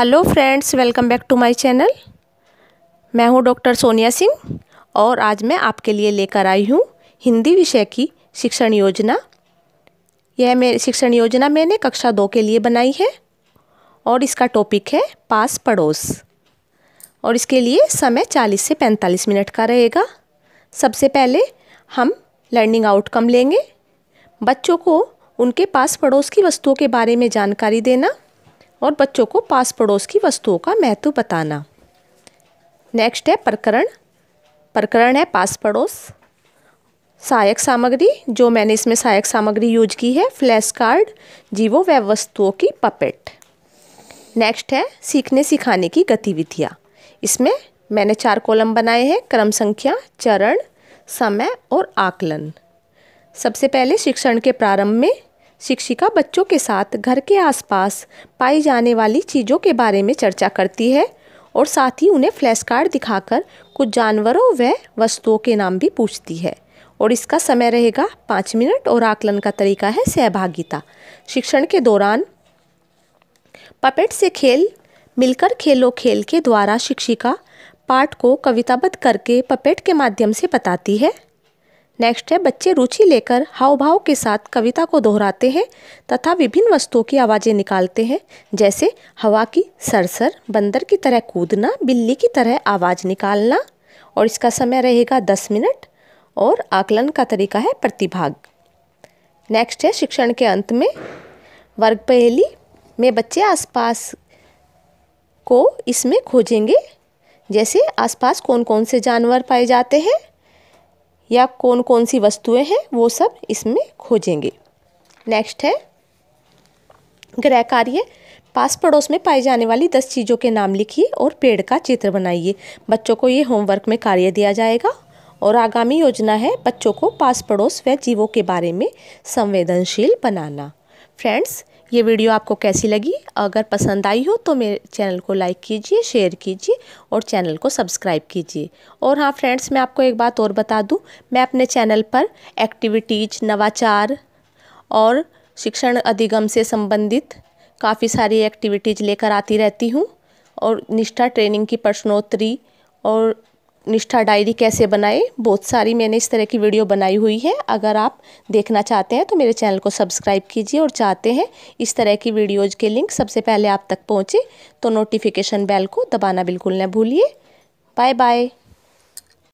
hello friends welcome back to my channel मैं हूं doctor Sonia Singh और आज मैं आपके लिए लेकर आई हूं हिंदी विषय की शिक्षण योजना यह मेरे शिक्षण योजना मैंने कक्षा दो के लिए बनाई है और इसका टॉपिक है पास पड़ोस और इसके लिए समय चालीस से पैंतालीस मिनट का रहेगा सबसे पहले हम लर्निंग आउटकम लेंगे बच्चों को उनके पास पड़ोस की वस्तुओं के बारे में जानकारी देना और बच्चों को पास पड़ोस की वस्तुओं का महत्व बताना नेक्स्ट है प्रकरण प्रकरण है पास पड़ोस सहायक सामग्री जो मैंने इसमें सहायक सामग्री यूज की है फ्लैश कार्ड जीवो व वस्तुओं की पपेट नेक्स्ट है सीखने सिखाने की गतिविधियाँ इसमें मैंने चार कॉलम बनाए हैं क्रम संख्या चरण समय और आकलन सबसे पहले शिक्षण के प्रारंभ में शिक्षिका बच्चों के साथ घर के आसपास पाई जाने वाली चीज़ों के बारे में चर्चा करती है और साथ ही उन्हें फ्लैश कार्ड दिखाकर कुछ जानवरों व वस्तुओं के नाम भी पूछती है और इसका समय रहेगा पाँच मिनट और आकलन का तरीका है सहभागिता शिक्षण के दौरान पपेट से खेल मिलकर खेलो खेल के द्वारा शिक्षिका पाठ को कविताबद्ध करके पपेट के माध्यम से बताती है नेक्स्ट है बच्चे रुचि लेकर हाव भाव के साथ कविता को दोहराते हैं तथा विभिन्न वस्तुओं की आवाज़ें निकालते हैं जैसे हवा की सरसर बंदर की तरह कूदना बिल्ली की तरह आवाज़ निकालना और इसका समय रहेगा दस मिनट और आकलन का तरीका है प्रतिभाग नेक्स्ट है शिक्षण के अंत में वर्ग पहेली में बच्चे आसपास को इसमें खोजेंगे जैसे आसपास कौन कौन से जानवर पाए जाते हैं या कौन कौन सी वस्तुएं हैं वो सब इसमें खोजेंगे नेक्स्ट है ग्रह कार्य पास पड़ोस में पाई जाने वाली दस चीज़ों के नाम लिखिए और पेड़ का चित्र बनाइए बच्चों को ये होमवर्क में कार्य दिया जाएगा और आगामी योजना है बच्चों को पास पड़ोस व जीवों के बारे में संवेदनशील बनाना फ्रेंड्स ये वीडियो आपको कैसी लगी अगर पसंद आई हो तो मेरे चैनल को लाइक कीजिए शेयर कीजिए और चैनल को सब्सक्राइब कीजिए और हाँ फ्रेंड्स मैं आपको एक बात और बता दूँ मैं अपने चैनल पर एक्टिविटीज नवाचार और शिक्षण अधिगम से संबंधित काफ़ी सारी एक्टिविटीज़ लेकर आती रहती हूँ और निष्ठा ट्रेनिंग की प्रश्नोत्तरी और निष्ठा डायरी कैसे बनाए बहुत सारी मैंने इस तरह की वीडियो बनाई हुई है अगर आप देखना चाहते हैं तो मेरे चैनल को सब्सक्राइब कीजिए और चाहते हैं इस तरह की वीडियोज़ के लिंक सबसे पहले आप तक पहुँचे तो नोटिफिकेशन बेल को दबाना बिल्कुल ना भूलिए बाय बाय